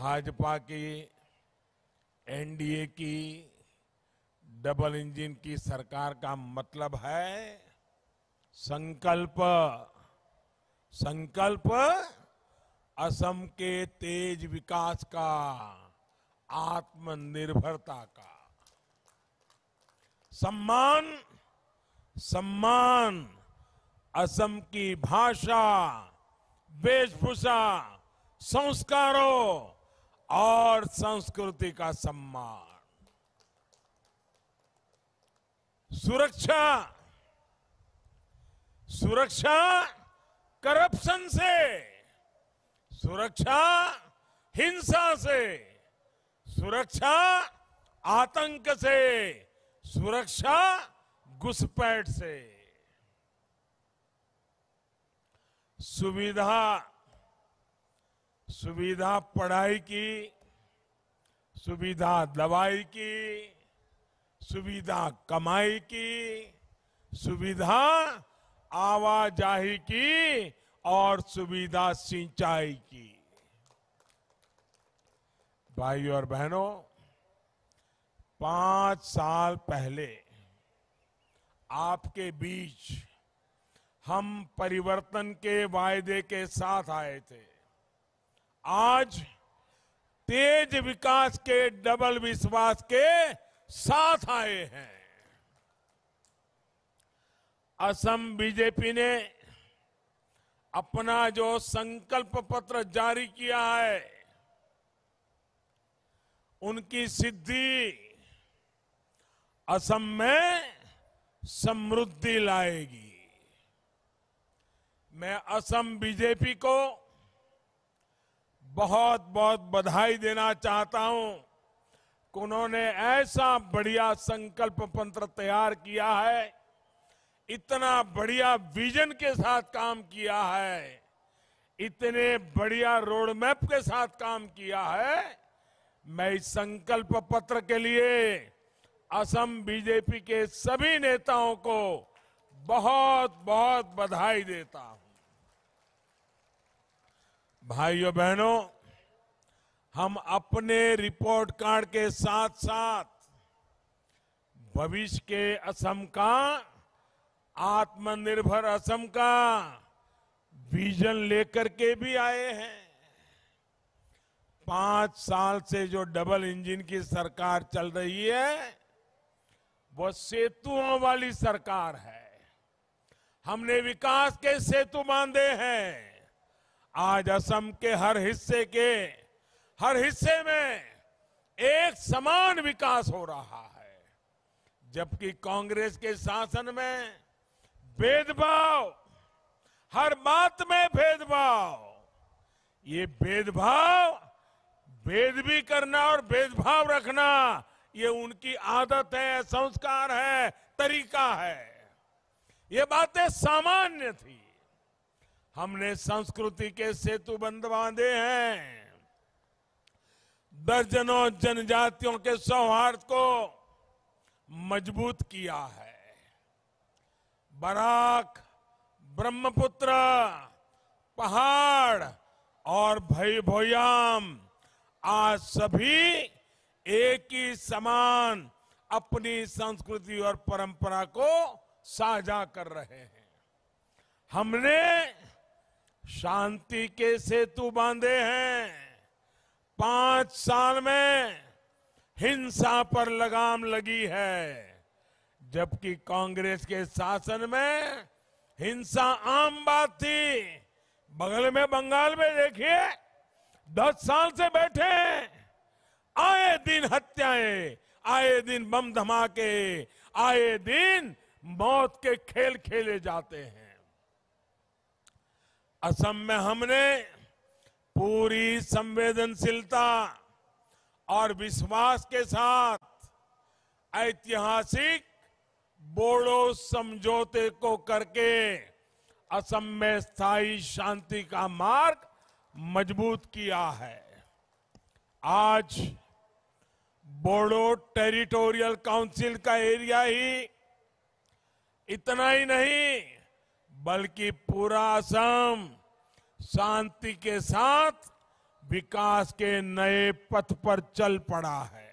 भाजपा की एनडीए की double engine की सरकार का मतलब है संकल्प संकल्प असम के तेज विकास का आत्मनिर्भरता का सम्मान सम्मान असम की भाषा वेशभूषा संस्कारों और संस्कृति का सम्मान सुरक्षा सुरक्षा करप्शन से सुरक्षा हिंसा से सुरक्षा आतंक से सुरक्षा घुसपैठ से सुविधा सुविधा पढ़ाई की सुविधा दवाई की सुविधा कमाई की सुविधा आवाजाही की और सुविधा सिंचाई की भाइयों और बहनों पांच साल पहले आपके बीच हम परिवर्तन के वायदे के साथ आए थे आज तेज विकास के डबल विश्वास के साथ आए हैं असम बीजेपी ने अपना जो संकल्प पत्र जारी किया है उनकी सिद्धि असम में समृद्धि लाएगी मैं असम बीजेपी को बहुत बहुत बधाई देना चाहता हूं उन्होंने ऐसा बढ़िया संकल्प पत्र तैयार किया है इतना बढ़िया विजन के साथ काम किया है इतने बढ़िया रोड मैप के साथ काम किया है मैं इस संकल्प पत्र के लिए असम बीजेपी के सभी नेताओं को बहुत बहुत बधाई देता हूं भाइयों बहनों हम अपने रिपोर्ट कार्ड के साथ साथ भविष्य के असम का आत्मनिर्भर असम का विजन लेकर के भी आए हैं पांच साल से जो डबल इंजन की सरकार चल रही है वो सेतुओं वाली सरकार है हमने विकास के सेतु बांधे हैं आज असम के हर हिस्से के हर हिस्से में एक समान विकास हो रहा है जबकि कांग्रेस के शासन में भेदभाव हर बात में भेदभाव ये भेदभाव भेद भी करना और भेदभाव रखना ये उनकी आदत है संस्कार है तरीका है ये बातें सामान्य थी हमने संस्कृति के सेतु बंद बांधे हैं दर्जनों जनजातियों के सौहार्द को मजबूत किया है बराक ब्रह्मपुत्र पहाड़ और भई भोयाम आज सभी एक ही समान अपनी संस्कृति और परंपरा को साझा कर रहे हैं हमने शांति के सेतु बांधे हैं पांच साल में हिंसा पर लगाम लगी है जबकि कांग्रेस के शासन में हिंसा आम बात थी बगल में बंगाल में देखिए दस साल से बैठे आए दिन हत्याएं आए दिन बम धमाके आए दिन मौत के खेल खेले जाते हैं असम में हमने पूरी संवेदनशीलता और विश्वास के साथ ऐतिहासिक बोडो समझौते को करके असम में स्थायी शांति का मार्ग मजबूत किया है आज बोडो टेरिटोरियल काउंसिल का एरिया ही इतना ही नहीं बल्कि पूरा असम शांति के साथ विकास के नए पथ पर चल पड़ा है